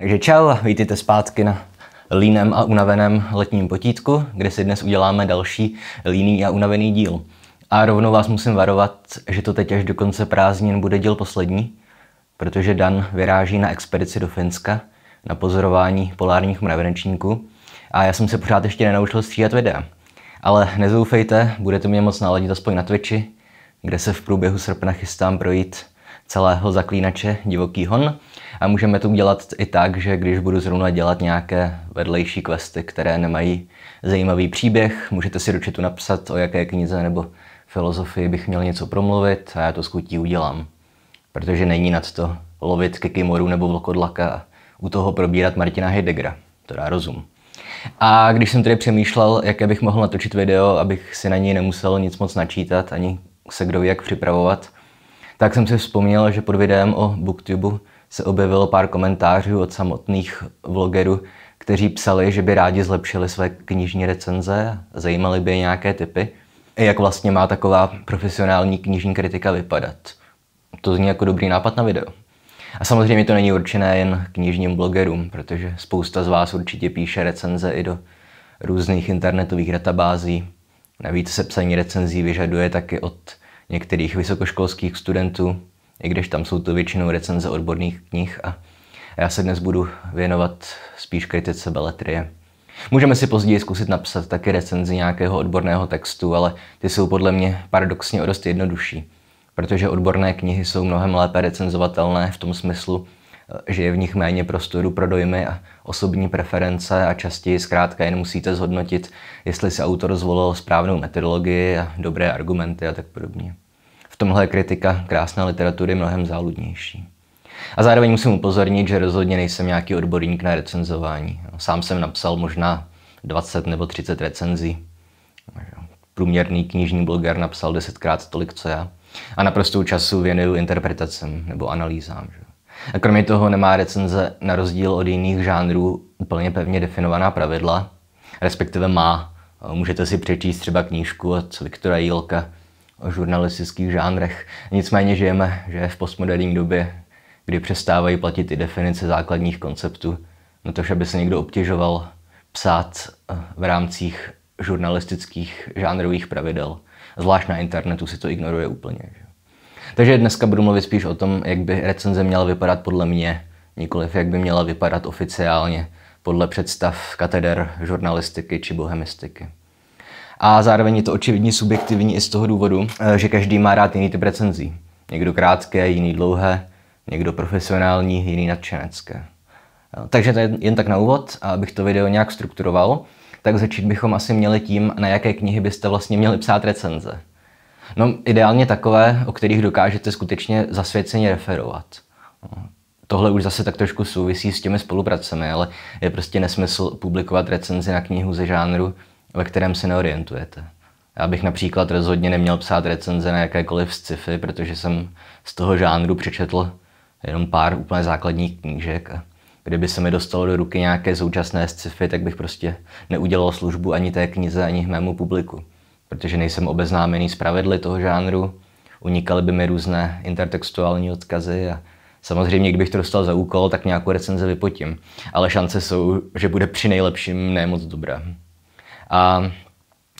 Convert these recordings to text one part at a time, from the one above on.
Takže čau, vítejte zpátky na líném a unaveném letním potítku, kde si dnes uděláme další líný a unavený díl. A rovnou vás musím varovat, že to teď až do konce prázdnin bude díl poslední, protože Dan vyráží na expedici do Finska na pozorování polárních mravenečníků a já jsem se pořád ještě nenaučil stříhat videa. Ale nezoufejte, budete mě moc naladit aspoň na Twitchi, kde se v průběhu srpna chystám projít celého zaklínače Divoký hon a můžeme to udělat i tak, že když budu zrovna dělat nějaké vedlejší questy, které nemají zajímavý příběh, můžete si do chatu napsat, o jaké knize nebo filozofii bych měl něco promluvit a já to skutí udělám. Protože není nad to lovit Kikimoru nebo vlkodlaka a u toho probírat Martina Heideggera. To dá rozum. A když jsem tedy přemýšlel, jaké bych mohl natočit video, abych si na něj nemusel nic moc načítat, ani se kdo jak připravovat, tak jsem si vzpomněl, že pod videem o BookTubeu se objevilo pár komentářů od samotných vlogerů, kteří psali, že by rádi zlepšili své knižní recenze, zajímaly by je nějaké typy, jak vlastně má taková profesionální knižní kritika vypadat. To zní jako dobrý nápad na video. A samozřejmě to není určené jen knižním blogerům, protože spousta z vás určitě píše recenze i do různých internetových databází. Navíc se psaní recenzí vyžaduje taky od některých vysokoškolských studentů, i když tam jsou to většinou recenze odborných knih a já se dnes budu věnovat spíš kritice beletrie. Můžeme si později zkusit napsat taky recenzi nějakého odborného textu, ale ty jsou podle mě paradoxně o dost jednodušší, protože odborné knihy jsou mnohem lépe recenzovatelné v tom smyslu, eh, že je v nich méně prostoru pro dojmy a osobní preference a častěji zkrátka jen musíte zhodnotit, jestli si autor zvolil správnou metodologii a dobré argumenty a tak podobně tomhle je kritika krásné literatury mnohem záludnější. A zároveň musím upozornit, že rozhodně nejsem nějaký odborník na recenzování. No, sám jsem napsal možná 20 nebo 30 recenzí. Průměrný knižní bloger napsal desetkrát tolik, co já. A naprostou času věnuju interpretacem nebo analýzám. Že? A kromě toho nemá recenze na rozdíl od jiných žánrů úplně pevně definovaná pravidla, respektive má. Můžete si přečíst třeba knížku od Viktora Jílka, žurnalistických žánrech. Nicméně žijeme že v postmoderní době, kdy přestávají platit i definice základních konceptů. No to, aby se někdo obtěžoval psát eh, v rámcích žurnalistických žánrových pravidel. Zvlášť na internetu si to ignoruje úplně. Že? Takže dneska budu mluvit spíš o tom, jak by recenze měla vypadat podle mě, nikoliv jak by měla vypadat oficiálně podle představ kateder žurnalistiky či bohemistiky a zároveň je to očividně subjektivní i z toho důvodu, eh, že každý má rád jiný typ recenzí. Někdo krátké, jiný dlouhé, někdo profesionální, jiný nadšenecké. Eh, takže to je jen tak na úvod, abych to video nějak strukturoval, tak začít bychom asi měli tím, na jaké knihy byste vlastně měli psát recenze. No, ideálně takové, o kterých dokážete skutečně zasvěceně referovat. Tohle už zase tak trošku souvisí s těmi spolupracemi, ale je prostě nesmysl publikovat recenzi na knihu ze žánru, ve kterém se neorientujete. Já bych například rozhodně neměl psát recenze na jakékoliv sci-fi, protože jsem z toho žánru přečetl jenom pár úplně základních knížek. A kdyby se mi dostalo do ruky nějaké současné sci-fi, tak bych prostě neudělal službu ani té knize, ani mému publiku. Protože nejsem obeznámený s pravidly toho žánru, unikaly by mi různé intertextuální odkazy a Samozřejmě, kdybych to dostal za úkol, tak nějakou recenze vypotím, ale šance jsou, že bude při nejlepším nemoc dobrá. A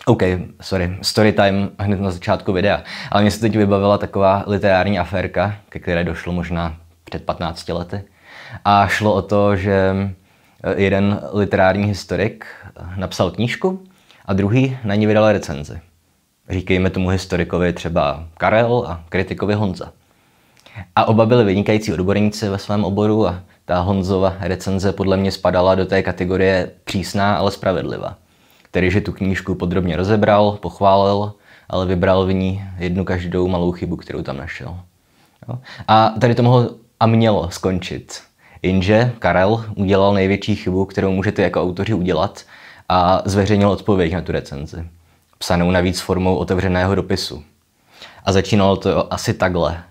OK, sorry, story time hned na začátku videa. Ale mě se teď vybavila taková literární aférka, ke které došlo možná před 15 lety. A šlo o to, že eh, jeden literární historik eh, napsal knížku a druhý na ní vydal recenzi. Říkejme tomu historikovi třeba Karel a kritikovi Honza. A oba byli vynikající odborníci ve svém oboru a ta Honzova recenze podle mě spadala do té kategorie přísná, ale spravedlivá že tu knížku podrobně rozebral, pochválil, ale vybral v ní jednu každou malou chybu, kterou tam našel. Jo? A tady to mohlo a mělo skončit. Jinže Karel udělal největší chybu, kterou můžete jako autoři udělat a zveřejnil odpověď na tu recenzi. Psanou navíc formou otevřeného dopisu. A začínalo to asi takhle.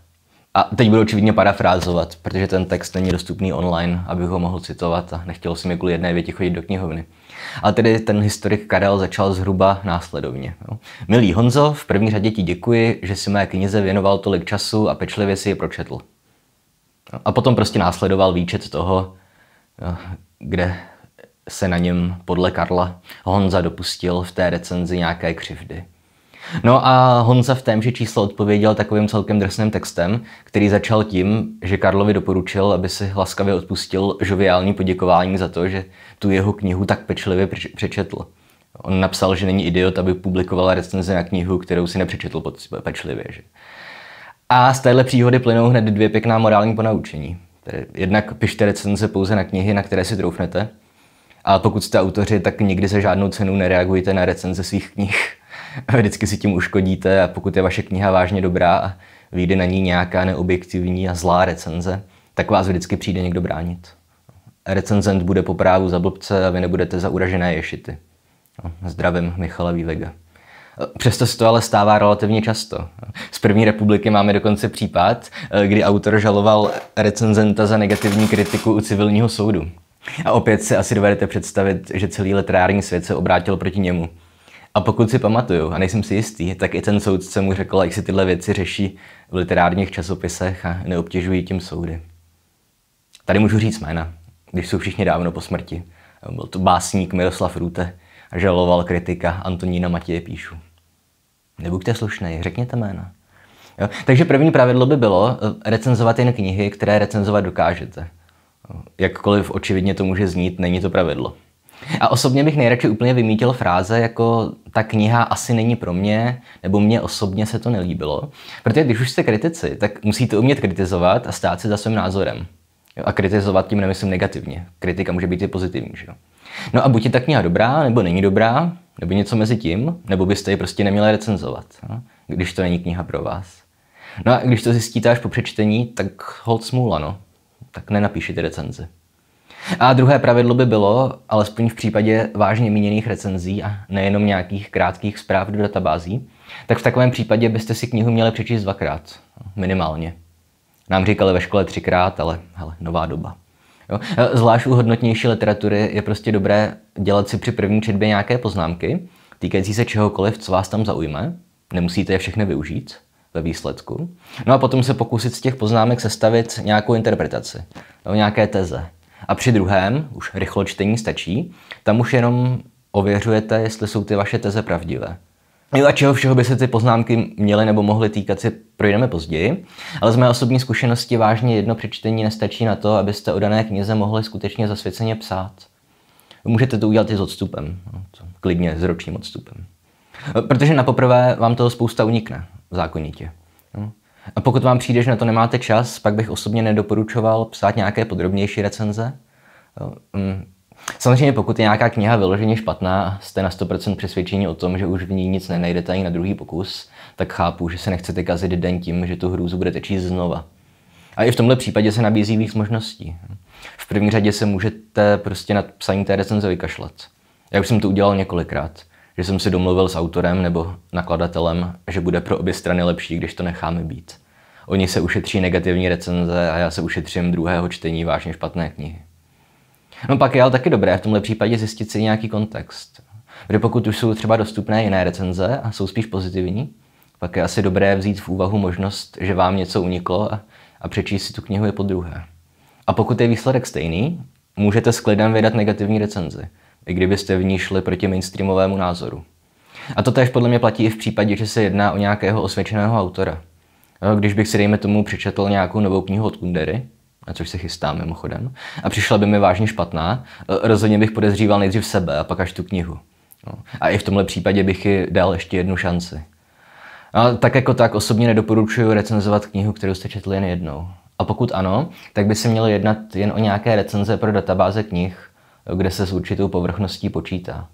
A teď budu očividně parafrázovat, protože ten text není dostupný online, abych ho mohl citovat a nechtěl jsem mi kvůli jedné věti chodit do knihovny. A tedy ten historik Karel začal zhruba následovně. Jo. Milý Honzo, v první řadě ti děkuji, že si mé knize věnoval tolik času a pečlivě si je pročetl. A potom prostě následoval výčet toho, kde se na něm podle Karla Honza dopustil v té recenzi nějaké křivdy. No a Honza v témže číslo odpověděl takovým celkem drsným textem, který začal tím, že Karlovi doporučil, aby si laskavě odpustil žoviální poděkování za to, že tu jeho knihu tak pečlivě přečetl. On napsal, že není idiot, aby publikovala recenze na knihu, kterou si nepřečetl pečlivě. Že? A z téhle příhody plynou hned dvě pěkná morální ponaučení. Tedy jednak pište recenze pouze na knihy, na které si troufnete. A pokud jste autoři, tak nikdy za žádnou cenu nereagujte na recenze svých knih vždycky si tím uškodíte a pokud je vaše kniha vážně dobrá a vyjde na ní nějaká neobjektivní a zlá recenze, tak vás vždycky přijde někdo bránit. Recenzent bude po právu za blbce a vy nebudete za uražené ješity. Zdravím, no, Michala Vývega. Přesto se to ale stává relativně často. Z první republiky máme dokonce případ, kdy autor žaloval recenzenta za negativní kritiku u civilního soudu. A opět si asi dovedete představit, že celý literární svět se obrátil proti němu. A pokud si pamatuju, a nejsem si jistý, tak i ten soudce mu řekl, jak si tyhle věci řeší v literárních časopisech a neobtěžují tím soudy. Tady můžu říct jména, když jsou všichni dávno po smrti. Byl to básník Miroslav Rute a žaloval kritika Antonína Matěje Píšu. Nebuďte slušnej, řekněte jména. Jo? Takže první pravidlo by bylo eh, recenzovat jen knihy, které recenzovat dokážete. Jakkoliv očividně to může znít, není to pravidlo. A osobně bych nejradši úplně vymítil fráze jako ta kniha asi není pro mě, nebo mě osobně se to nelíbilo. Protože když už jste kritici, tak musíte umět kritizovat a stát se za svým názorem. Jo, a kritizovat tím nemyslím negativně. Kritika může být i pozitivní. Že jo? No a buď je ta kniha dobrá, nebo není dobrá, nebo něco mezi tím, nebo byste ji prostě neměli recenzovat, no? když to není kniha pro vás. No a když to zjistíte až po přečtení, tak hold smůla, no. Tak nenapíšete recenzi. A druhé pravidlo by bylo, alespoň v případě vážně míněných recenzí a nejenom nějakých krátkých zpráv do databází, tak v takovém případě byste si knihu měli přečíst dvakrát, minimálně. Nám říkali ve škole třikrát, ale hele, nová doba. Jo? E, zvlášť u hodnotnější literatury je prostě dobré dělat si při první četbě nějaké poznámky, týkající se čehokoliv, co vás tam zaujme. Nemusíte je všechny využít ve výsledku. No a potom se pokusit z těch poznámek sestavit nějakou interpretaci, nebo nějaké teze. A při druhém, už rychlo čtení stačí, tam už jenom ověřujete, jestli jsou ty vaše teze pravdivé. Jo a čeho všeho by se ty poznámky měly nebo mohly týkat, si projdeme později, ale z mé osobní zkušenosti vážně jedno přečtení nestačí na to, abyste o dané knize mohli skutečně zasvěceně psát. Můžete to udělat i s odstupem, no, klidně s ročním odstupem. Protože na poprvé vám toho spousta unikne zákonitě. No. A pokud vám přijde, že na to nemáte čas, pak bych osobně nedoporučoval psát nějaké podrobnější recenze. Mm. Samozřejmě pokud je nějaká kniha vyloženě špatná, jste na 100% přesvědčení o tom, že už v ní nic nenajdete ani na druhý pokus, tak chápu, že se nechcete kazit den tím, že tu hrůzu budete číst znova. A i v tomhle případě se nabízí víc možností. V první řadě se můžete prostě nad psaní té recenze vykašlat. Já už jsem to udělal několikrát že jsem si domluvil s autorem nebo nakladatelem, že bude pro obě strany lepší, když to necháme být. Oni se ušetří negativní recenze a já se ušetřím druhého čtení vážně špatné knihy. No pak je ale taky dobré v tomhle případě zjistit si nějaký kontext. Protože pokud už jsou třeba dostupné jiné recenze a jsou spíš pozitivní, pak je asi dobré vzít v úvahu možnost, že vám něco uniklo a, a přečíst si tu knihu je po druhé. A pokud je výsledek stejný, můžete s klidem vydat negativní recenzi i kdybyste v ní šli proti mainstreamovému názoru. A to též podle mě platí i v případě, že se jedná o nějakého osvědčeného autora. Když bych si, dejme tomu, přečetl nějakou novou knihu od Kundery, na což se chystám mimochodem, a přišla by mi vážně špatná, eh, rozhodně bych podezříval nejdřív sebe a pak až tu knihu. A i v tomhle případě bych ji dal ještě jednu šanci. A tak jako tak osobně nedoporučuju recenzovat knihu, kterou jste četli jen jednou. A pokud ano, tak by se mělo jednat jen o nějaké recenze pro databáze knih, kde se s určitou povrchností počítá.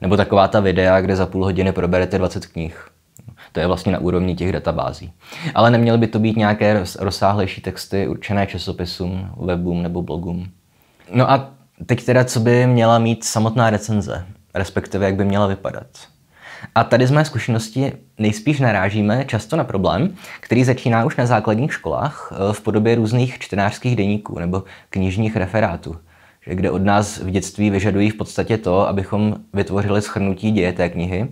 Nebo taková ta videa, kde za půl hodiny proberete 20 knih. To je vlastně na úrovni těch databází. Ale neměly by to být nějaké rozsáhlejší texty určené časopisům, webům nebo blogům. No a teď teda, co by měla mít samotná recenze, respektive jak by měla vypadat. A tady z mé zkušenosti nejspíš narážíme často na problém, který začíná už na základních školách eh, v podobě různých čtenářských deníků nebo knižních referátů že kde od nás v dětství vyžadují v podstatě to, abychom vytvořili schrnutí děje té knihy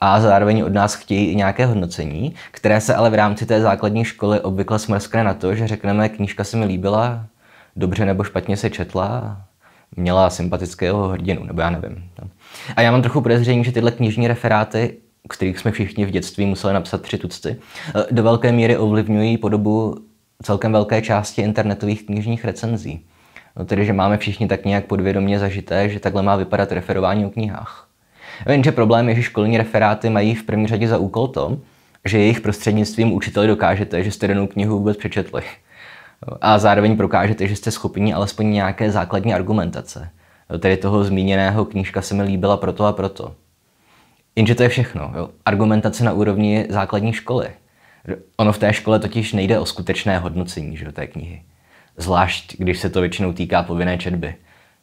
a zároveň od nás chtějí i nějaké hodnocení, které se ale v rámci té základní školy obvykle smrskne na to, že řekneme, knížka se mi líbila, dobře nebo špatně se četla, měla sympatického hrdinu, nebo já nevím. No. A já mám trochu podezření, že tyhle knižní referáty kterých jsme všichni v dětství museli napsat tři tucty, do velké míry ovlivňují podobu celkem velké části internetových knižních recenzí. No tedy že máme všichni tak nějak podvědomě zažité, že takhle má vypadat referování o knihách. Jenže problém je, že školní referáty mají v první řadě za úkol to, že jejich prostřednictvím učiteli dokážete, že jste danou knihu vůbec přečetli. A zároveň prokážete, že jste schopni alespoň nějaké základní argumentace. No tedy toho zmíněného knížka se mi líbila proto a proto. Jenže to je všechno. Jo. Argumentace na úrovni základní školy. Ono v té škole totiž nejde o skutečné hodnocení že, té knihy. Zvlášť, když se to většinou týká povinné četby.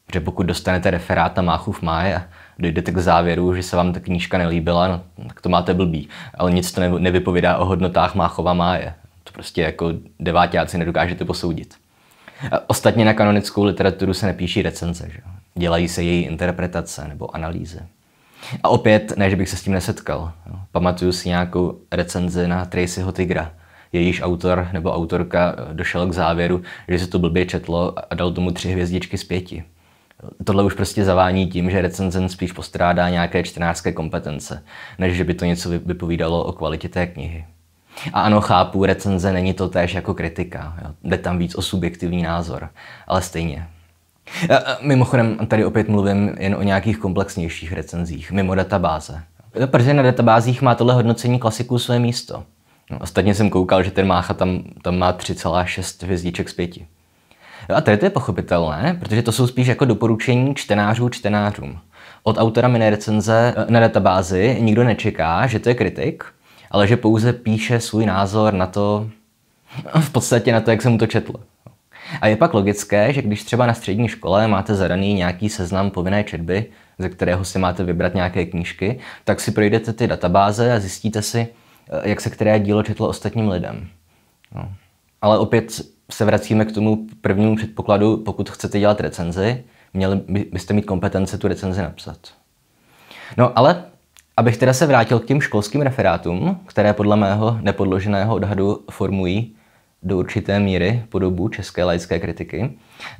Protože pokud dostanete referát na Máchu v máje a dojdete k závěru, že se vám ta knížka nelíbila, no, tak to máte blbý. Ale nic to nevypovídá o hodnotách Máchova máje. To prostě jako devátáci nedokážete posoudit. A ostatně na kanonickou literaturu se nepíší recenze. Že? Dělají se její interpretace nebo analýzy. A opět, ne, že bych se s tím nesetkal. Pamatuju si nějakou recenzi na Tracyho Tigra, jejíž autor nebo autorka eh, došel k závěru, že se to blbě četlo a dal tomu tři hvězdičky z pěti. Tohle už prostě zavání tím, že recenzent spíš postrádá nějaké čtenářské kompetence, než že by to něco vypovídalo o kvalitě té knihy. A ano, chápu, recenze není to též jako kritika. Jo. Jde tam víc o subjektivní názor, ale stejně. Já, mimochodem, tady opět mluvím jen o nějakých komplexnějších recenzích, mimo databáze. Protože na databázích má tohle hodnocení klasiku své místo. No. Ostatně jsem koukal, že ten Mácha tam, tam má 3,6 hvězdiček z 5. No a tady to je pochopitelné, protože to jsou spíš jako doporučení čtenářů čtenářům. Od autora mé recenze eh, na databázi nikdo nečeká, že to je kritik, ale že pouze píše svůj názor na to, v podstatě na to, jak jsem mu to četl. A je pak logické, že když třeba na střední škole máte zadaný nějaký seznam povinné četby, ze kterého si máte vybrat nějaké knížky, tak si projdete ty databáze a zjistíte si, Eh, jak se které dílo četlo ostatním lidem. No. Ale opět se vracíme k tomu prvnímu předpokladu, pokud chcete dělat recenzi, měli byste mít kompetence tu recenzi napsat. No ale abych teda se vrátil k těm školským referátům, které podle mého nepodloženého odhadu formují do určité míry podobu české laické kritiky,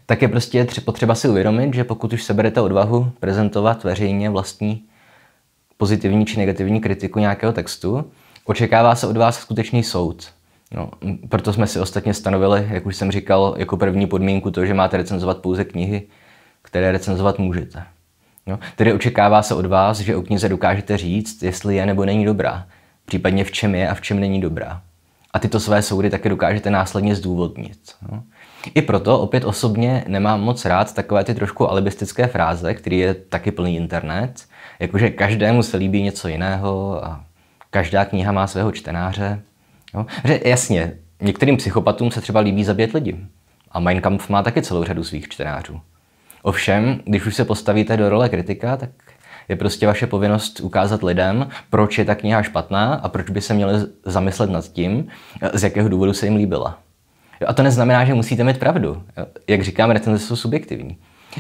tak je prostě potřeba si uvědomit, že pokud už seberete odvahu prezentovat veřejně vlastní pozitivní či negativní kritiku nějakého textu, Očekává se od vás skutečný soud. No, proto jsme si ostatně stanovili, jak už jsem říkal, jako první podmínku to, že máte recenzovat pouze knihy, které recenzovat můžete. No, tedy očekává se od vás, že o knize dokážete říct, jestli je nebo není dobrá, případně v čem je a v čem není dobrá. A tyto své soudy také dokážete následně zdůvodnit. No. I proto opět osobně nemám moc rád takové ty trošku alibistické fráze, který je taky plný internet, jakože každému se líbí něco jiného a každá kniha má svého čtenáře. Jo? Že jasně, některým psychopatům se třeba líbí zabít lidi. A Mein Kampf má taky celou řadu svých čtenářů. Ovšem, když už se postavíte do role kritika, tak je prostě vaše povinnost ukázat lidem, proč je ta kniha špatná a proč by se měli zamyslet nad tím, z jakého důvodu se jim líbila. A to neznamená, že musíte mít pravdu. Jak říkám, recenze jsou subjektivní.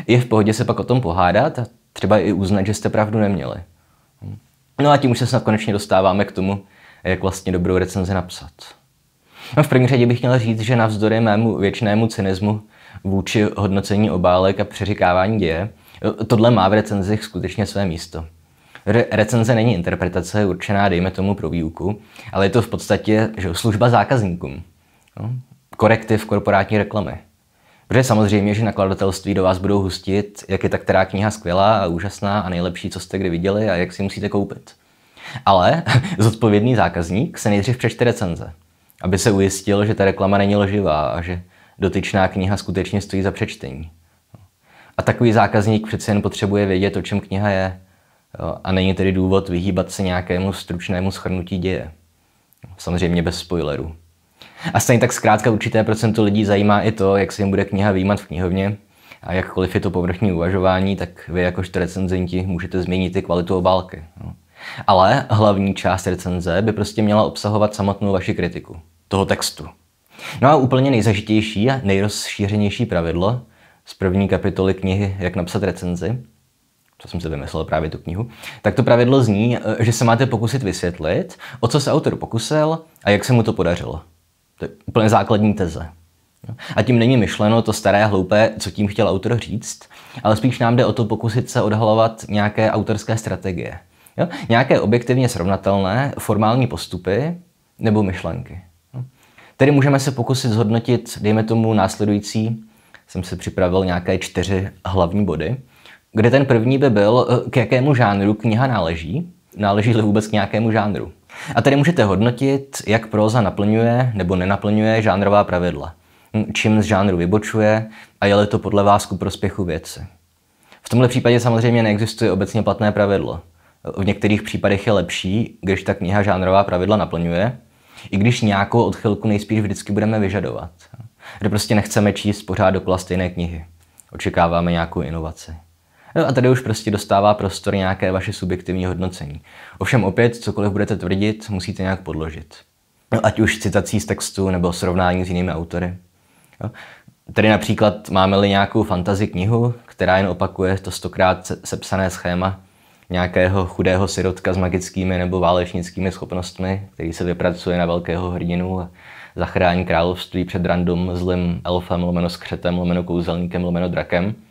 Je v pohodě se pak o tom pohádat a třeba i uznat, že jste pravdu neměli. No a tím už se snad konečně dostáváme k tomu, jak vlastně dobrou recenzi napsat. No v první řadě bych měl říct, že navzdory mému věčnému cynismu vůči hodnocení obálek a přeřikávání děje, tohle má v recenzích skutečně své místo. Re- recenze není interpretace určená, dejme tomu, pro výuku, ale je to v podstatě že, služba zákazníkům. No, korektiv korporátní reklamy. Protože samozřejmě, že nakladatelství do vás budou hustit, jak je ta která kniha skvělá a úžasná a nejlepší, co jste kdy viděli a jak si musíte koupit. Ale zodpovědný zákazník se nejdřív přečte recenze, aby se ujistil, že ta reklama není loživá a že dotyčná kniha skutečně stojí za přečtení. A takový zákazník přece jen potřebuje vědět, o čem kniha je. A není tedy důvod vyhýbat se nějakému stručnému schrnutí děje. Samozřejmě bez spoilerů. A stejně tak zkrátka určité procento lidí zajímá i to, jak se jim bude kniha výjímat v knihovně. A jakkoliv je to povrchní uvažování, tak vy jako recenzenti můžete změnit i kvalitu obálky. No. Ale hlavní část recenze by prostě měla obsahovat samotnou vaši kritiku toho textu. No a úplně nejzažitější a nejrozšířenější pravidlo z první kapitoly knihy Jak napsat recenzi, co jsem si vymyslel právě tu knihu, tak to pravidlo zní, že se máte pokusit vysvětlit, o co se autor pokusil a jak se mu to podařilo. To je úplně základní teze. A tím není myšleno to staré hloupé, co tím chtěl autor říct, ale spíš nám jde o to pokusit se odhalovat nějaké autorské strategie. Jo? Nějaké objektivně srovnatelné formální postupy nebo myšlenky. Jo? Tedy můžeme se pokusit zhodnotit, dejme tomu následující, jsem si připravil nějaké čtyři hlavní body, kde ten první by byl, eh, k jakému žánru kniha náleží, náleží-li vůbec k nějakému žánru. A tady můžete hodnotit, jak proza naplňuje nebo nenaplňuje žánrová pravidla, hm, čím z žánru vybočuje a je-li to podle vás ku prospěchu věci. V tomhle případě samozřejmě neexistuje obecně platné pravidlo. V některých případech je lepší, když ta kniha žánrová pravidla naplňuje, i když nějakou odchylku nejspíš vždycky budeme vyžadovat. Kde prostě nechceme číst pořád dokola stejné knihy. Očekáváme nějakou inovaci. No a tady už prostě dostává prostor nějaké vaše subjektivní hodnocení. Ovšem opět, cokoliv budete tvrdit, musíte nějak podložit. No, ať už citací z textu nebo srovnání s jinými autory. Jo? Tady například máme-li nějakou fantazi knihu, která jen opakuje to stokrát sepsané schéma nějakého chudého sirotka s magickými nebo válečnickými schopnostmi, který se vypracuje na velkého hrdinu a zachrání království před random zlým elfem, lomeno skřetem, lomeno kouzelníkem, lomeno drakem –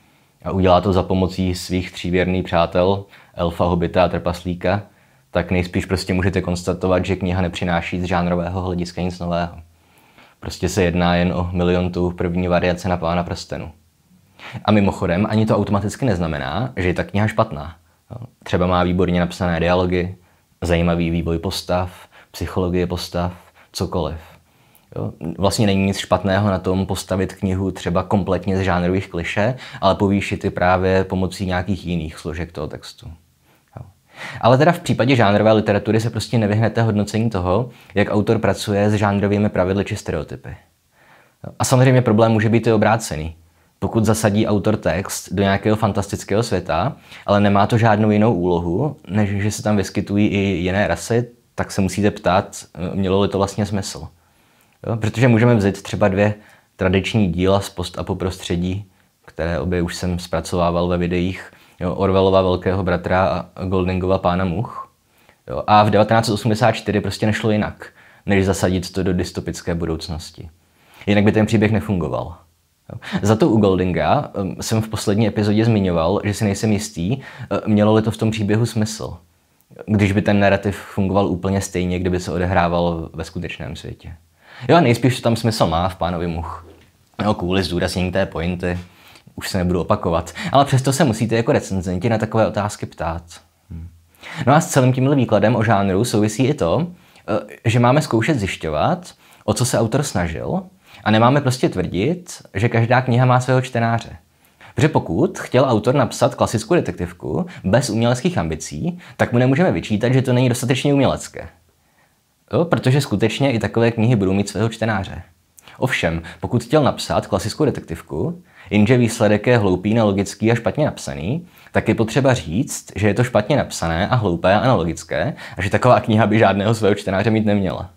a udělá to za pomocí svých tříběrných přátel, elfa, hobita a trpaslíka, tak nejspíš prostě můžete konstatovat, že kniha nepřináší z žánrového hlediska nic nového. Prostě se jedná jen o milion tu první variace na pána prstenu. A mimochodem, ani to automaticky neznamená, že je ta kniha špatná. No, třeba má výborně napsané dialogy, zajímavý vývoj postav, psychologie postav, cokoliv. Jo? Vlastně není nic špatného na tom postavit knihu třeba kompletně z žánrových kliše, ale povýšit ji právě pomocí nějakých jiných složek toho textu. Ale teda v případě žánrové literatury se prostě nevyhnete hodnocení toho, jak autor pracuje s žánrovými pravidly či stereotypy. A samozřejmě problém může být i obrácený. Pokud zasadí autor text do nějakého fantastického světa, ale nemá to žádnou jinou úlohu, než že se tam vyskytují i jiné rasy, tak se musíte ptát, mělo-li to vlastně smysl. Jo? Protože můžeme vzít třeba dvě tradiční díla z post a po prostředí, které obě už jsem zpracovával ve videích, jo, Orwellova Velkého bratra a Goldingova Pána much. Jo? A v 1984 prostě nešlo jinak, než zasadit to do dystopické budoucnosti. Jinak by ten příběh nefungoval. Za to u Goldinga ehm, jsem v poslední epizodě zmiňoval, že si nejsem jistý, ehm, mělo-li to v tom příběhu smysl. Když by ten narrativ fungoval úplně stejně, kdyby se odehrával ve skutečném světě. Jo, nejspíš to tam smysl má v pánovi much. No, kvůli zdůraznění té pointy. Už se nebudu opakovat. Ale přesto se musíte jako recenzenti na takové otázky ptát. Hm. No a s celým tímhle výkladem o žánru souvisí i to, eh, že máme zkoušet zjišťovat, o co se autor snažil, a nemáme prostě tvrdit, že každá kniha má svého čtenáře. Protože pokud chtěl autor napsat klasickou detektivku bez uměleckých ambicí, tak mu nemůžeme vyčítat, že to není dostatečně umělecké. Jo, protože skutečně i takové knihy budou mít svého čtenáře. Ovšem, pokud chtěl napsat klasickou detektivku, jenže výsledek je hloupý, nelogický a špatně napsaný, tak je potřeba říct, že je to špatně napsané a hloupé a analogické a že taková kniha by žádného svého čtenáře mít neměla.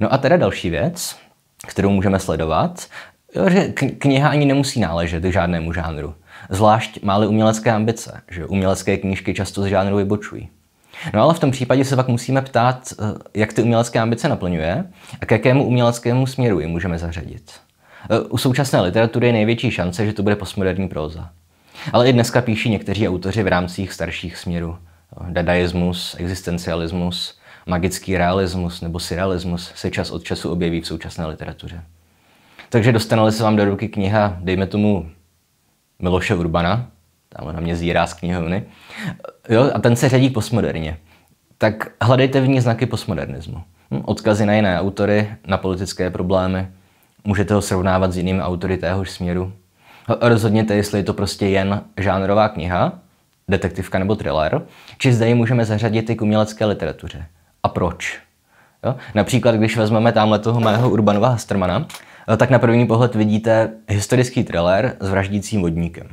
No a teda další věc, kterou můžeme sledovat, že kniha ani nemusí náležet k žádnému žánru. Zvlášť máli umělecké ambice, že umělecké knížky často z žánru vybočují. No ale v tom případě se pak musíme ptát, eh, jak ty umělecké ambice naplňuje a k jakému uměleckému směru ji můžeme zařadit. Eh, u současné literatury je největší šance, že to bude postmoderní próza. Ale i dneska píší někteří autoři v rámcích starších směrů. Eh, dadaismus, existencialismus, magický realismus nebo surrealismus se čas od času objeví v současné literatuře. Takže dostanali se vám do ruky kniha, dejme tomu, Miloše Urbana, tam na mě zírá z knihovny, jo, a ten se řadí postmoderně, tak hledejte v ní znaky postmodernismu. Hm, odkazy na jiné autory, na politické problémy, můžete ho srovnávat s jinými autory téhož směru. Rozhodněte, jestli je to prostě jen žánrová kniha, detektivka nebo thriller, či zde ji můžeme zařadit i k umělecké literatuře. A proč? Jo? Například, když vezmeme tamhle toho mého Urbanova Hastermana, tak na první pohled vidíte historický thriller s vraždícím vodníkem.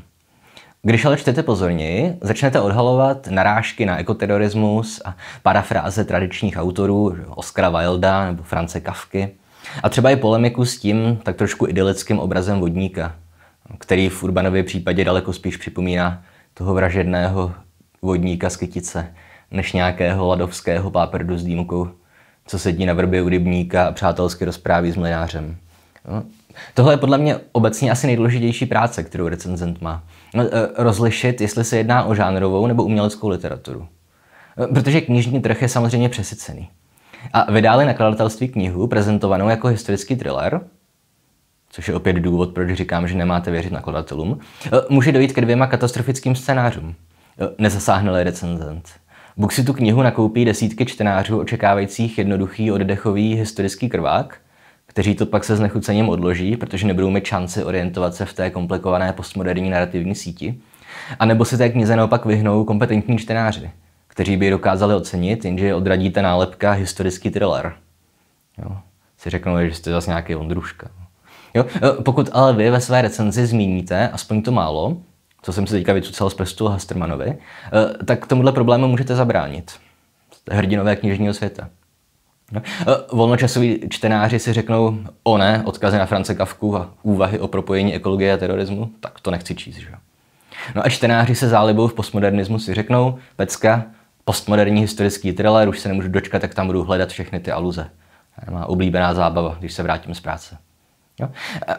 Když ale čtete pozorněji, začnete odhalovat narážky na ekoterorismus a parafráze tradičních autorů Oscara Wilda nebo France Kafky a třeba i polemiku s tím tak trošku idylickým obrazem vodníka, který v Urbanově případě daleko spíš připomíná toho vražedného vodníka z Kytice, než nějakého ladovského páperdu s dýmkou, co sedí na vrbě u rybníka a přátelsky rozpráví s mlinářem. No, Tohle je podle mě obecně asi nejdůležitější práce, kterou recenzent má. No, eh, rozlišit, jestli se jedná o žánrovou nebo uměleckou literaturu. Eh, protože knižní trh je samozřejmě přesycený. A vydali nakladatelství knihu prezentovanou jako historický thriller, což je opět důvod, proč říkám, že nemáte věřit nakladatelům, eh, může dojít ke dvěma katastrofickým scénářům. Nezasáhnul recenzent. Bůh si tu knihu nakoupí desítky čtenářů očekávajících jednoduchý oddechový historický krvák – kteří to pak se znechucením odloží, protože nebudou mít šanci orientovat se v té komplikované postmoderní narrativní síti. A nebo se té knize naopak vyhnou kompetentní čtenáři, kteří by dokázali ocenit, jenže odradí ta nálepka historický thriller. Jo. Si řeknou, že jste zase nějaký ondruška. Jo? E, pokud ale vy ve své recenzi zmíníte aspoň to málo, co jsem se teďka vycucal z prstu Hastermanovi, e, tak tomuhle problému můžete zabránit. hrdinové knižního světa. Eh, volnočasoví čtenáři si řeknou, o ne, odkazy na France Kavku a úvahy o propojení ekologie a terorismu, tak to nechci číst, že No a čtenáři se zálibou v postmodernismu si řeknou, pecka, postmoderní historický thriller, už se nemůžu dočkat, tak tam budu hledat všechny ty aluze. Má oblíbená zábava, když se vrátím z práce. Jo?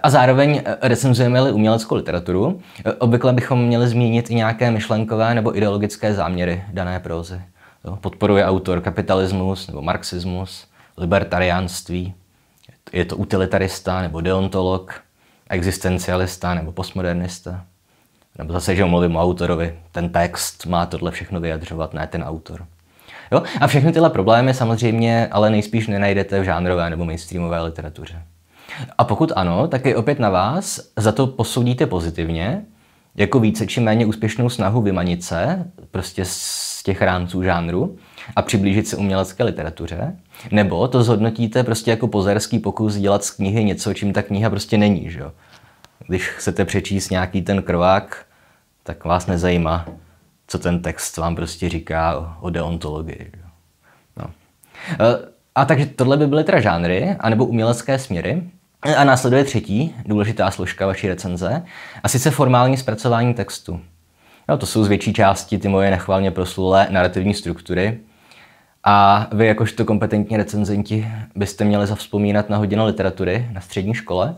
A zároveň eh, recenzujeme-li uměleckou literaturu, eh, obvykle bychom měli zmínit i nějaké myšlenkové nebo ideologické záměry dané prózy. Jo? Podporuje autor kapitalismus nebo marxismus, libertariánství, je to utilitarista nebo deontolog, existencialista nebo postmodernista. Nebo zase, že mluvím o autorovi, ten text má tohle všechno vyjadřovat, ne ten autor. Jo? A všechny tyhle problémy samozřejmě ale nejspíš nenajdete v žánrové nebo mainstreamové literatuře. A pokud ano, tak je opět na vás, za to posoudíte pozitivně jako více či méně úspěšnou snahu vymanit se prostě z těch rámců žánru a přiblížit se umělecké literatuře, nebo to zhodnotíte prostě jako pozerský pokus dělat z knihy něco, čím ta kniha prostě není, že jo? Když chcete přečíst nějaký ten krvák, tak vás nezajímá, co ten text vám prostě říká o deontologii. Že? No. E, a takže tohle by byly teda žánry, anebo umělecké směry. A následuje třetí důležitá složka vaší recenze, a sice formální zpracování textu. No, to jsou z větší části ty moje nechválně proslulé narrativní struktury. A vy, jakožto kompetentní recenzenti, byste měli zavzpomínat na hodinu literatury na střední škole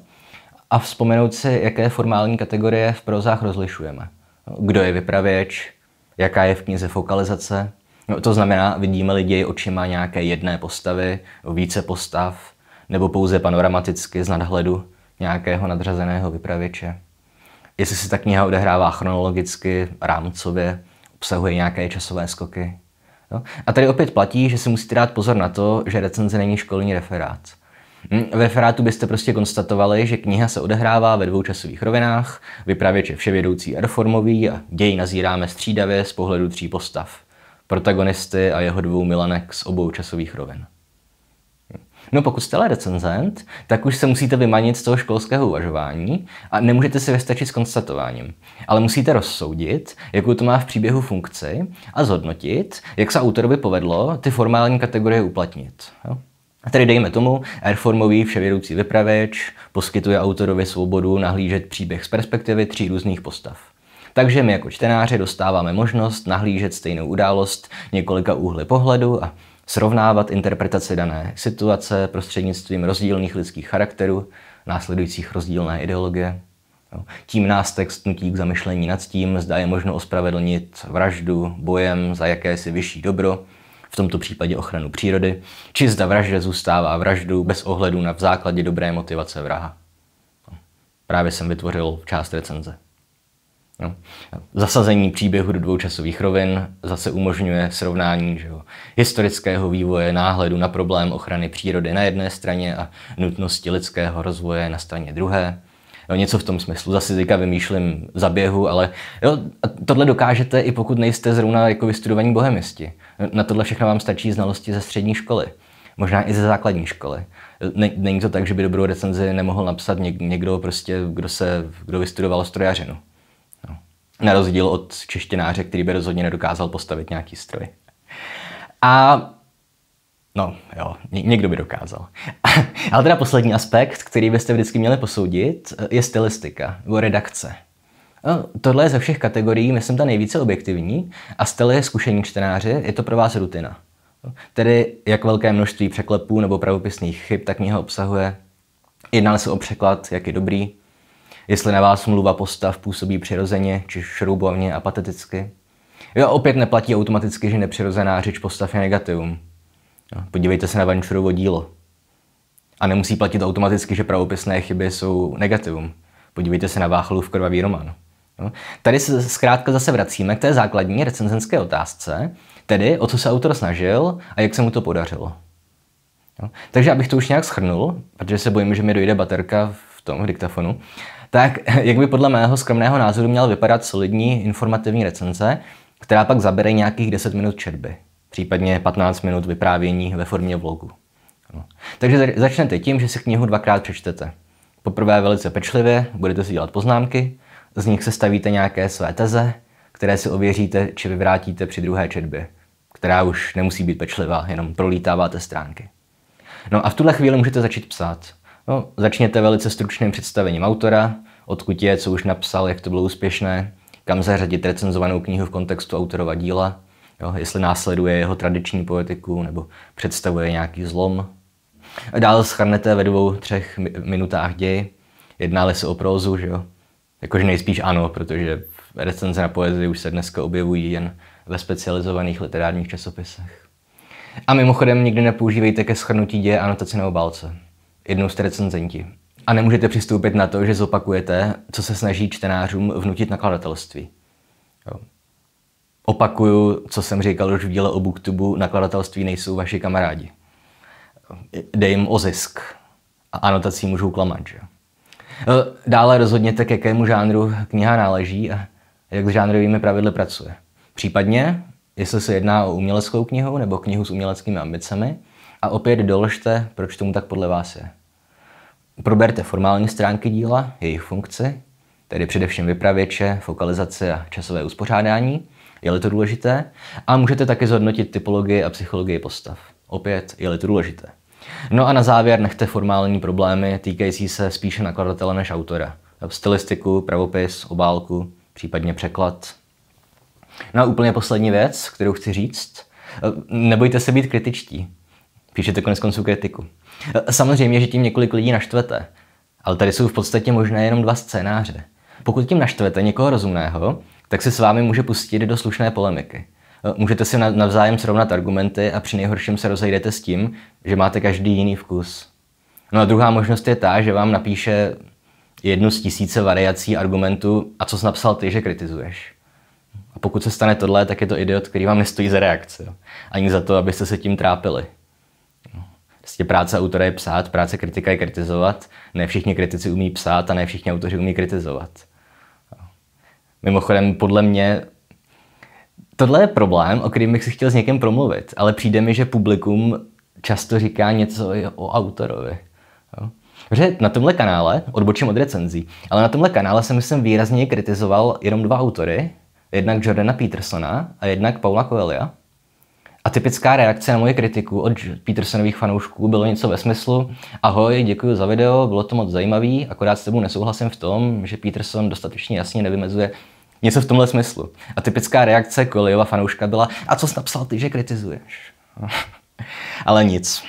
a vzpomenout si, jaké formální kategorie v prozách rozlišujeme. Kdo je vypravěč, jaká je v knize fokalizace. No, to znamená, vidíme lidi očima nějaké jedné postavy, více postav, nebo pouze panoramaticky z nadhledu nějakého nadřazeného vypravěče. Jestli se ta kniha odehrává chronologicky, rámcově, obsahuje nějaké časové skoky. Jo? A tady opět platí, že si musíte dát pozor na to, že recenze není školní referát. Hm, v referátu byste prostě konstatovali, že kniha se odehrává ve dvou časových rovinách, vypravěč je vševědoucí a reformový a děj nazíráme střídavě z pohledu tří postav, protagonisty a jeho dvou milanek z obou časových rovin. No pokud jste ale recenzent, tak už se musíte vymanit z toho školského uvažování a nemůžete si vystačit s konstatováním. Ale musíte rozsoudit, jakou to má v příběhu funkci a zhodnotit, jak se autorovi povedlo ty formální kategorie uplatnit. Jo? A tedy dejme tomu, Airformový vševědoucí vypravěč poskytuje autorovi svobodu nahlížet příběh z perspektivy tří různých postav. Takže my jako čtenáři dostáváme možnost nahlížet stejnou událost několika úhly pohledu a srovnávat interpretaci dané situace prostřednictvím rozdílných lidských charakterů, následujících rozdílné ideologie. Tím nás text nutí k zamyšlení nad tím, zda je možno ospravedlnit vraždu bojem za jakési vyšší dobro, v tomto případě ochranu přírody, či zda vražda zůstává vraždu bez ohledu na v základě dobré motivace vraha. Právě jsem vytvořil část recenze. No. Zasazení příběhu do dvou časových rovin zase umožňuje srovnání že jo, historického vývoje, náhledu na problém ochrany přírody na jedné straně a nutnosti lidského rozvoje na straně druhé. No, něco v tom smyslu. Zase teďka vymýšlím zaběhu, ale jo, tohle dokážete i pokud nejste zrovna jako vystudovaní bohemisti. Na tohle všechno vám stačí znalosti ze střední školy. Možná i ze základní školy. Není to tak, že by dobrou recenzi nemohl napsat někdo, prostě, kdo, se, kdo vystudoval strojařinu. Na rozdíl od češtináře, který by rozhodně nedokázal postavit nějaký stroj. A No, jo, někdo by dokázal. Ale teda poslední aspekt, který byste vždycky měli posoudit, je stylistika nebo redakce. No, tohle je ze všech kategorií, myslím, ta nejvíce objektivní a styl je zkušení čtenáře, je to pro vás rutina. Tedy jak velké množství překlepů nebo pravopisných chyb ta kniha obsahuje. Jedná se o překlad, jak je dobrý, jestli na vás mluva postav působí přirozeně, či šroubovně a pateticky. Jo, opět neplatí automaticky, že nepřirozená řeč postav je negativum. Jo, podívejte se na Venturovo dílo. A nemusí platit automaticky, že pravopisné chyby jsou negativum. Podívejte se na Váchalův krvavý román. Jo. Tady se zkrátka zase vracíme k té základní recenzenské otázce, tedy o co se autor snažil a jak se mu to podařilo. Jo. Takže abych to už nějak schrnul, protože se bojím, že mi dojde baterka v tom v Uh, tak jak by podle mého skromného názoru měla vypadat solidní informativní recenze, která pak zabere nějakých 10 minut četby, případně 15 minut vyprávění ve formě vlogu. No. Takže začnete tím, že si knihu dvakrát přečtete. Poprvé velice pečlivě, budete si dělat poznámky, z nich se stavíte nějaké své teze, které si ověříte či vyvrátíte při druhé četbě, která už nemusí být pečlivá, jenom prolítáváte stránky. No a v tuhle chvíli můžete začít psát. No, začněte velice stručným představením autora, odkud je, co už napsal, jak to bylo úspěšné, kam zařadit recenzovanou knihu v kontextu autorova díla, jo, jestli následuje jeho tradiční poetiku nebo představuje nějaký zlom. A dále schrnete ve dvou, třech minutách ději, jednáli se o prózu, že jo? Jakože nejspíš ano, protože recenze na poezii už se dneska objevují jen ve specializovaných literárních časopisech. A mimochodem nikdy nepoužívejte ke schrnutí děje anotaci na obálce jednou z recenzenti. A nemůžete přistoupit na to, že zopakujete, co se snaží čtenářům vnutit nakladatelství. Jo. Opakuju, co jsem říkal už v díle o Booktubu, nakladatelství nejsou vaši kamarádi. Dej jim o zisk. A anotací můžou klamat, že? E, dále rozhodněte, k jakému žánru kniha náleží a jak s žánrovými pravidly pracuje. Případně, jestli se jedná o uměleckou knihu nebo knihu s uměleckými ambicemi, a opět doložte, proč tomu tak podle vás je. Proberte formální stránky díla, jejich funkci, tedy především vypravěče, fokalizace a časové uspořádání, je-li to důležité, a můžete také zhodnotit typologii a psychologii postav. Opět, je-li to důležité. No a na závěr nechte formální problémy týkající se spíše nakladatele než autora. Stylistiku, pravopis, obálku, případně překlad. No a úplně poslední věc, kterou chci říct. Nebojte se být kritičtí. Píšete konec konců kritiku. Samozřejmě, že tím několik lidí naštvete, ale tady jsou v podstatě možné jenom dva scénáře. Pokud tím naštvete někoho rozumného, tak se s vámi může pustit do slušné polemiky. Můžete si navzájem srovnat argumenty a při nejhorším se rozejdete s tím, že máte každý jiný vkus. No a druhá možnost je ta, že vám napíše jednu z tisíce variací argumentu a co jsi napsal ty, že kritizuješ. A pokud se stane tohle, tak je to idiot, který vám nestojí za reakci. Ani za to, abyste se tím trápili. Prostě práce autora je psát, práce kritika je kritizovat. Ne všichni kritici umí psát a ne všichni autoři umí kritizovat. Mimochodem, podle mě tohle je problém, o kterém bych si chtěl s někým promluvit, ale přijde mi, že publikum často říká něco o autorovi. Že na tomhle kanále, odbočím od recenzí, ale na tomhle kanále jsem, myslím, výrazně kritizoval jenom dva autory, jednak Jordana Petersona a jednak Paula Coelia. A typická reakce na moji kritiku od Petersonových fanoušků bylo něco ve smyslu Ahoj, děkuji za video, bylo to moc zajímavý, akorát s tebou nesouhlasím v tom, že Peterson dostatečně jasně nevymezuje něco v tomhle smyslu. A typická reakce Kolejova fanouška byla A co jsi napsal ty, že kritizuješ? Ale nic.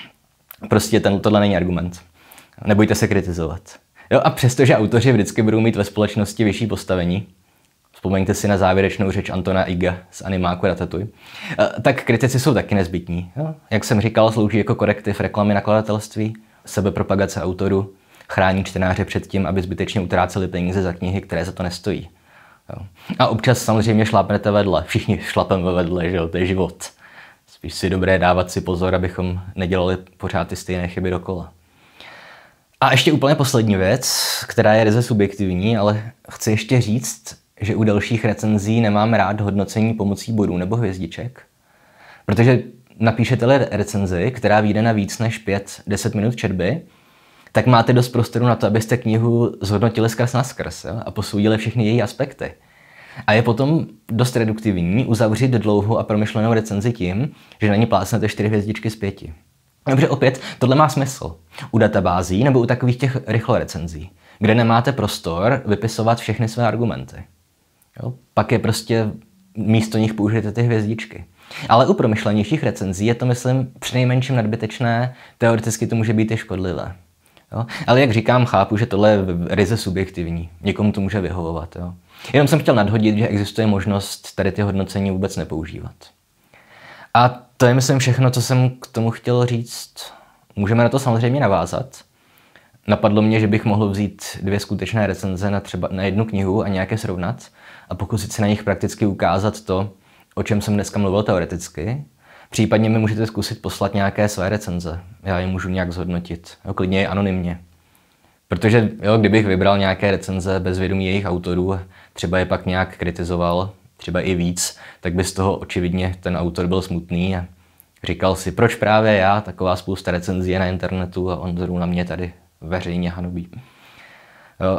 Prostě ten, tohle není argument. Nebojte se kritizovat. Jo, a přestože autoři vždycky budou mít ve společnosti vyšší postavení, Vzpomeňte si na závěrečnou řeč Antona Iga z animáku Ratatouille. Eh, tak kritici jsou taky nezbytní. Jak jsem říkal, slouží jako korektiv reklamy nakladatelství, sebepropagace autoru, chrání čtenáře před tím, aby zbytečně utráceli peníze za knihy, které za to nestojí. A občas samozřejmě šlápnete vedle. Všichni šlapeme vedle, že jo? To je život. Spíš si dobré dávat si pozor, abychom nedělali pořád ty stejné chyby dokola. A ještě úplně poslední věc, která je ryze subjektivní, ale chci ještě říct, že u dalších recenzí nemám rád hodnocení pomocí bodů nebo hvězdiček, protože napíšete-li recenzi, která vyjde na víc než 5-10 minut četby, tak máte dost prostoru na to, abyste knihu zhodnotili skrz na skrz jo? a posoudili všechny její aspekty. A je potom dost reduktivní uzavřít dlouhou a promyšlenou recenzi tím, že na ní plásnete 4 hvězdičky z 5. Dobře, opět, tohle má smysl. U databází nebo u takových těch rychlorecenzí, kde nemáte prostor vypisovat všechny své argumenty. Jo? Pak je prostě místo nich použijete ty hvězdičky. Ale u promyšlenějších recenzí je to, myslím, přinejmenším nadbytečné, teoreticky to může být i škodlivé. Jo? Ale jak říkám, chápu, že tohle je ryze subjektivní. Někomu to může vyhovovat. Jo? Jenom jsem chtěl nadhodit, že existuje možnost tady ty hodnocení vůbec nepoužívat. A to je, myslím, všechno, co jsem k tomu chtěl říct. Můžeme na to samozřejmě navázat. Napadlo mě, že bych mohl vzít dvě skutečné recenze na třeba na jednu knihu a nějaké srovnat a pokusit se na nich prakticky ukázat to, o čem jsem dneska mluvil teoreticky. Případně mi můžete zkusit poslat nějaké své recenze. Já je můžu nějak zhodnotit. Jo, klidně je anonymně. Protože jo, kdybych vybral nějaké recenze bez vědomí jejich autorů, třeba je pak nějak kritizoval, třeba i víc, tak by z toho očividně ten autor byl smutný a říkal si, proč právě já, taková spousta recenzí je na internetu a on zrovna mě tady veřejně hanobí.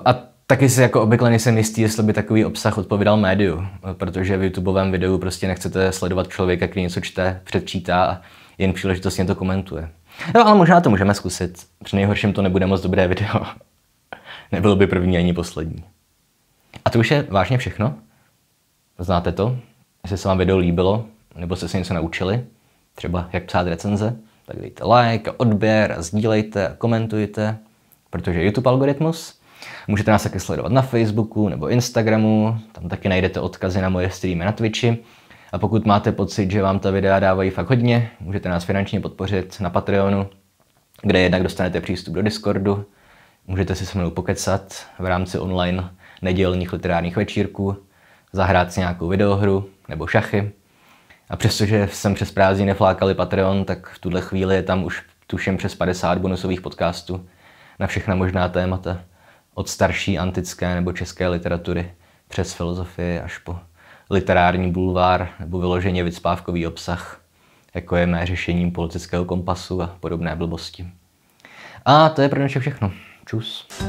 A Taky si jako obvykle nejsem jistý, jestli by takový obsah odpovídal médiu, protože v YouTubeovém videu prostě nechcete sledovat člověka, který něco čte, předčítá a jen příležitostně to komentuje. No ale možná to můžeme zkusit. Při nejhorším to nebude moc dobré video. Nebylo by první ani poslední. A to už je vážně všechno. Znáte to? Jestli se vám video líbilo, nebo jste se něco naučili, třeba jak psát recenze, tak dejte like, odběr, sdílejte komentujte, protože YouTube algoritmus Můžete nás také sledovat na Facebooku nebo Instagramu, tam taky najdete odkazy na moje streamy na Twitchi. A pokud máte pocit, že vám ta videa dávají fakt hodně, můžete nás finančně podpořit na Patreonu, kde jednak dostanete přístup do Discordu, můžete si se mnou pokecat v rámci online nedělních literárních večírků, zahrát si nějakou videohru nebo šachy. A přestože jsem přes prázdní neflákali Patreon, tak v tuhle chvíli je tam už tuším přes 50 bonusových podcastů na všechna možná témata od starší antické nebo české literatury přes filozofii až po literární bulvár nebo vyloženě vycpávkový obsah, jako je mé řešením politického kompasu a podobné blbosti. A to je pro dnešek všechno. Čus.